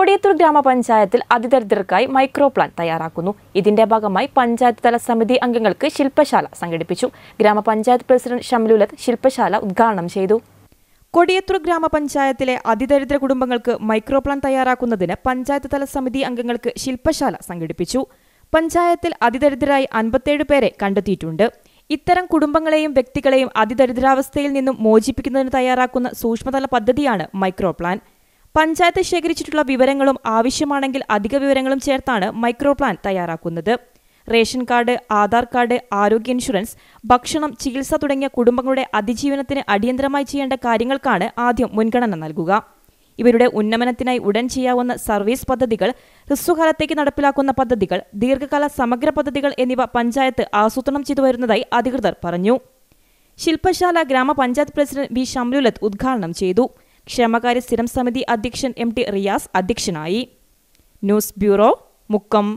കൊടിയത്തൂർ ഗ്രാമപഞ്ചായത്തിൽ അതിദരിദ്രർക്കായി micro plan തയ്യാറാക്കുന്നു ഇതിന്റെ ഭാഗമായി പഞ്ചായത്ത് തല സമിതി അംഗങ്ങൾക്ക് ശില്പശാല സംഘടിപ്പിച്ചു ഗ്രാമപഞ്ചായത്ത് പ്രസിഡന്റ് ഷംലുലത്ത് ശില്പശാല ഉദ്ഘാടനം ചെയ്തു കൊടിയത്തൂർ ഗ്രാമപഞ്ചായത്തിലെ അതിദരിദ്ര കുടുംബങ്ങൾക്ക് മൈക്രോ പ്ലാൻ തയ്യാറാക്കുന്നതിന് പഞ്ചായത്ത് തല സമിതി അംഗങ്ങൾക്ക് ശില്പശാല സംഘടിപ്പിച്ചു പഞ്ചായത്തിൽ അതിദരിദ്രരായി അൻപത്തേഴ് പേരെ കണ്ടെത്തിയിട്ടുണ്ട് ഇത്തരം കുടുംബങ്ങളെയും വ്യക്തികളെയും അതിദരിദ്രാവസ്ഥയിൽ നിന്നും മോചിപ്പിക്കുന്നതിന് തയ്യാറാക്കുന്ന സൂക്ഷ്മതല പദ്ധതിയാണ് മൈക്രോ പ്ലാൻ പഞ്ചായത്ത് ശേഖരിച്ചിട്ടുള്ള വിവരങ്ങളും ആവശ്യമാണെങ്കിൽ അധിക വിവരങ്ങളും ചേർത്താണ് മൈക്രോ പ്ലാൻ തയ്യാറാക്കുന്നത് റേഷൻ കാർഡ് ആധാർ കാർഡ് ആരോഗ്യ ഇൻഷുറൻസ് ഭക്ഷണം ചികിത്സ തുടങ്ങിയ കുടുംബങ്ങളുടെ അതിജീവനത്തിന് അടിയന്തരമായി ചെയ്യേണ്ട കാര്യങ്ങൾക്കാണ് ആദ്യം മുൻഗണന നൽകുക ഇവരുടെ ഉന്നമനത്തിനായി ഉടൻ ചെയ്യാവുന്ന സർവീസ് പദ്ധതികൾ ഹ്രസ്വകാലത്തേക്ക് നടപ്പിലാക്കുന്ന പദ്ധതികൾ ദീർഘകാല സമഗ്ര പദ്ധതികൾ എന്നിവ പഞ്ചായത്ത് ആസൂത്രണം ചെയ്തു വരുന്നതായി അധികൃതർ പറഞ്ഞു ശില്പശാല ഗ്രാമപഞ്ചായത്ത് പ്രസിഡന്റ് വി ഷംലുലത്ത് ഉദ്ഘാടനം ചെയ്തു ക്ഷേമകാര്യ സ്ഥിരം സമിതി അധ്യക്ഷൻ എം ടി റിയാസ് അധ്യക്ഷനായി ന്യൂസ് ബ്യൂറോ മുക്കം